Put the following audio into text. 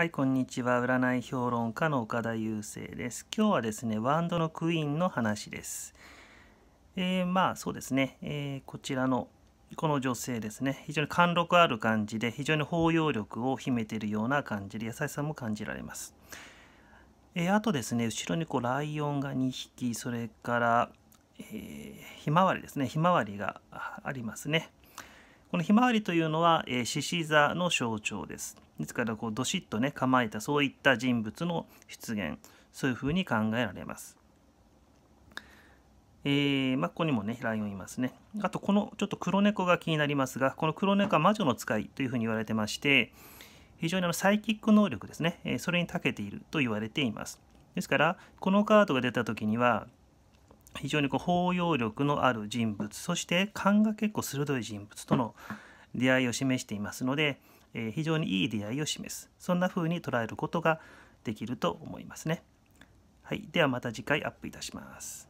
はい、こんにちは。占い評論家の岡田雄生です。今日はですね、ワンドのクイーンの話です。えー、まあそうですね、えー、こちらのこの女性ですね、非常に貫禄ある感じで、非常に包容力を秘めているような感じで、優しさも感じられます。えー、あとですね、後ろにこうライオンが2匹、それから、えひまわりですね、ひまわりがありますね。このひまわりというのは、えー、獅子座の象徴です。ですからこうどしっとね構えたそういった人物の出現そういうふうに考えられます。えーまあ、ここにもねライオンいますね。あとこのちょっと黒猫が気になりますがこの黒猫は魔女の使いというふうに言われてまして非常にあのサイキック能力ですね、えー、それに長けていると言われています。ですからこのカードが出た時には非常にこう包容力のある人物そして勘が結構鋭い人物との出会いを示していますので、えー、非常にいい出会いを示すそんな風に捉えることができると思いますね。はい、ではまた次回アップいたします。